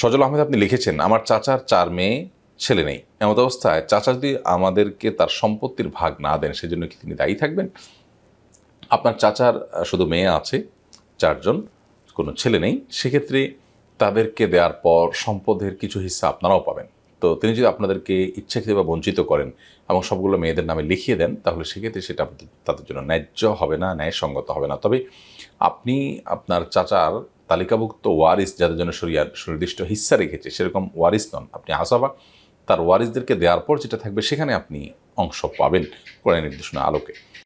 সজল আহমেদ আপনি লিখেছেন আমার চাচার চার মেয়ে ছেলে নেই এমত অবস্থায় চাচা যদি আমাদেরকে তার সম্পত্তির ভাগ না দেন সেজন্য কি তিনি দায়ী থাকবেন আপনার চাচার শুধু মেয়ে আছে চারজন কোনো ছেলে নেই সেক্ষেত্রে তাদেরকে দেওয়ার পর সম্পদের কিছু হিসা আপনারাও পাবেন তো তিনি যদি আপনাদেরকে ইচ্ছাকৃত বা বঞ্চিত করেন এবং সবগুলো মেয়েদের নামে লিখিয়ে দেন তাহলে সেক্ষেত্রে সেটা তাদের জন্য ন্যায্য হবে না ন্যায়সঙ্গত হবে না তবে আপনি আপনার চাচার তালিকাভুক্ত ওয়ারিস যাদের জন্য শরিয়ার সুনির্দিষ্ট হিসা রেখেছে সেরকম ওয়ারিস নন আপনি আসাবা তার ওয়ারিসদেরকে দেওয়ার পর যেটা থাকবে সেখানে আপনি অংশ পাবেন কোরআন নির্দেশনা আলোকে